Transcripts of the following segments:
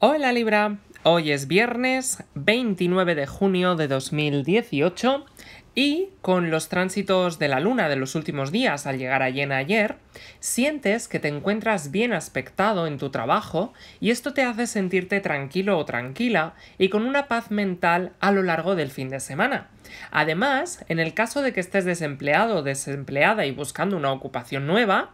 Hola Libra, hoy es viernes 29 de junio de 2018 y con los tránsitos de la luna de los últimos días al llegar a Llena ayer, sientes que te encuentras bien aspectado en tu trabajo y esto te hace sentirte tranquilo o tranquila y con una paz mental a lo largo del fin de semana. Además, en el caso de que estés desempleado o desempleada y buscando una ocupación nueva,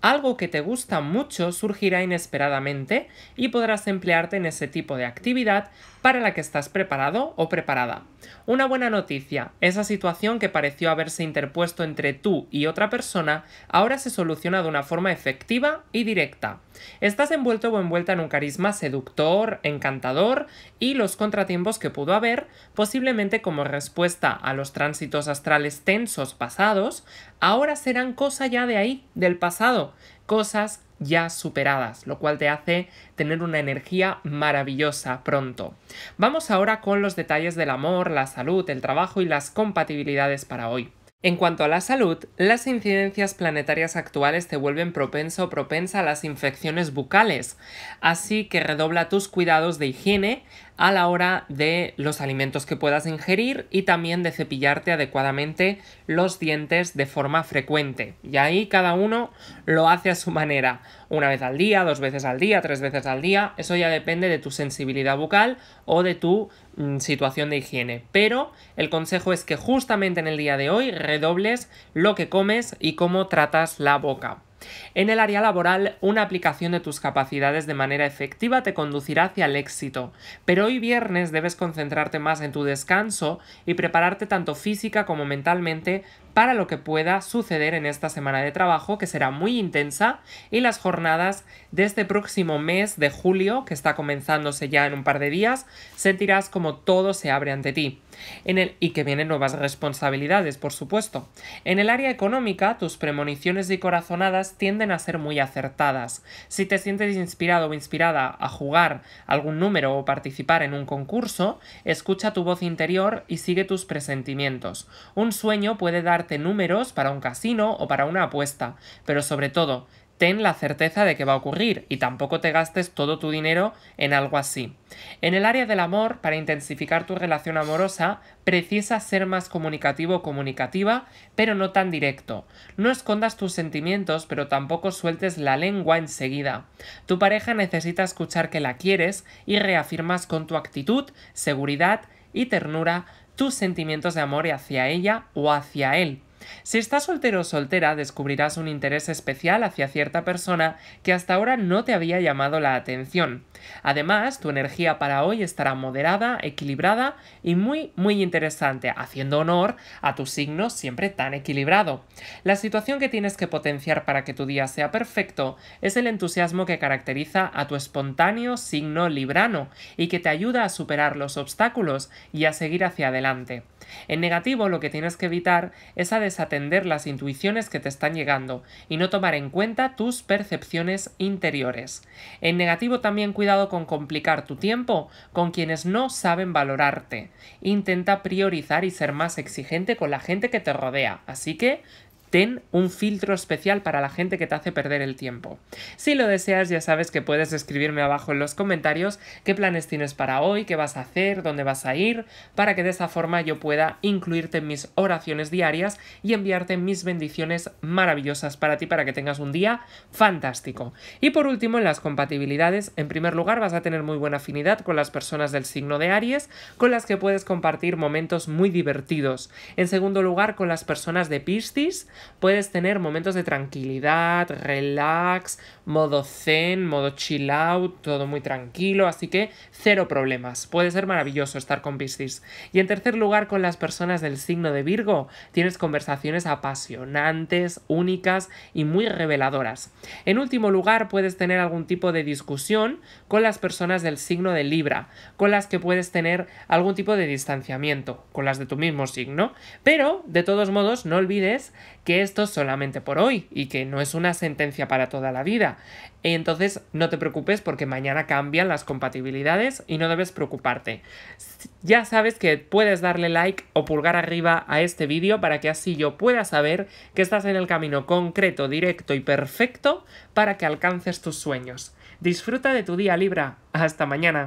algo que te gusta mucho surgirá inesperadamente y podrás emplearte en ese tipo de actividad para la que estás preparado o preparada. Una buena noticia, esa situación que pareció haberse interpuesto entre tú y otra persona ahora se soluciona de una forma efectiva y directa. Estás envuelto o envuelta en un carisma seductor, encantador y los contratiempos que pudo haber, posiblemente como respuesta a los tránsitos astrales tensos pasados, ahora serán cosa ya de ahí, del pasado, cosas ya superadas, lo cual te hace tener una energía maravillosa pronto. Vamos ahora con los detalles del amor, la salud, el trabajo y las compatibilidades para hoy. En cuanto a la salud, las incidencias planetarias actuales te vuelven propenso o propensa a las infecciones bucales, así que redobla tus cuidados de higiene, a la hora de los alimentos que puedas ingerir y también de cepillarte adecuadamente los dientes de forma frecuente. Y ahí cada uno lo hace a su manera. Una vez al día, dos veces al día, tres veces al día. Eso ya depende de tu sensibilidad bucal o de tu mm, situación de higiene. Pero el consejo es que justamente en el día de hoy redobles lo que comes y cómo tratas la boca. En el área laboral, una aplicación de tus capacidades de manera efectiva te conducirá hacia el éxito, pero hoy viernes debes concentrarte más en tu descanso y prepararte tanto física como mentalmente para lo que pueda suceder en esta semana de trabajo que será muy intensa y las jornadas de este próximo mes de julio que está comenzándose ya en un par de días sentirás como todo se abre ante ti. En el, y que vienen nuevas responsabilidades, por supuesto. En el área económica, tus premoniciones y corazonadas tienden a ser muy acertadas. Si te sientes inspirado o inspirada a jugar algún número o participar en un concurso, escucha tu voz interior y sigue tus presentimientos. Un sueño puede darte números para un casino o para una apuesta, pero sobre todo, ten la certeza de que va a ocurrir y tampoco te gastes todo tu dinero en algo así. En el área del amor, para intensificar tu relación amorosa, precisas ser más comunicativo o comunicativa, pero no tan directo. No escondas tus sentimientos, pero tampoco sueltes la lengua enseguida. Tu pareja necesita escuchar que la quieres y reafirmas con tu actitud, seguridad y ternura tus sentimientos de amor hacia ella o hacia él. Si estás soltero o soltera, descubrirás un interés especial hacia cierta persona que hasta ahora no te había llamado la atención. Además, tu energía para hoy estará moderada, equilibrada y muy, muy interesante, haciendo honor a tu signo siempre tan equilibrado. La situación que tienes que potenciar para que tu día sea perfecto es el entusiasmo que caracteriza a tu espontáneo signo librano y que te ayuda a superar los obstáculos y a seguir hacia adelante. En negativo, lo que tienes que evitar es a desatender las intuiciones que te están llegando y no tomar en cuenta tus percepciones interiores. En negativo también cuidado con complicar tu tiempo con quienes no saben valorarte. Intenta priorizar y ser más exigente con la gente que te rodea. Así que Ten un filtro especial para la gente que te hace perder el tiempo. Si lo deseas, ya sabes que puedes escribirme abajo en los comentarios qué planes tienes para hoy, qué vas a hacer, dónde vas a ir, para que de esa forma yo pueda incluirte en mis oraciones diarias y enviarte mis bendiciones maravillosas para ti, para que tengas un día fantástico. Y por último, en las compatibilidades, en primer lugar vas a tener muy buena afinidad con las personas del signo de Aries, con las que puedes compartir momentos muy divertidos. En segundo lugar, con las personas de Piscis, puedes tener momentos de tranquilidad, relax, modo zen, modo chill out, todo muy tranquilo, así que cero problemas. Puede ser maravilloso estar con Piscis. Y en tercer lugar, con las personas del signo de Virgo, tienes conversaciones apasionantes, únicas y muy reveladoras. En último lugar, puedes tener algún tipo de discusión con las personas del signo de Libra, con las que puedes tener algún tipo de distanciamiento, con las de tu mismo signo. Pero, de todos modos, no olvides que esto es solamente por hoy y que no es una sentencia para toda la vida. Entonces no te preocupes porque mañana cambian las compatibilidades y no debes preocuparte. Ya sabes que puedes darle like o pulgar arriba a este vídeo para que así yo pueda saber que estás en el camino concreto, directo y perfecto para que alcances tus sueños. Disfruta de tu día Libra. Hasta mañana.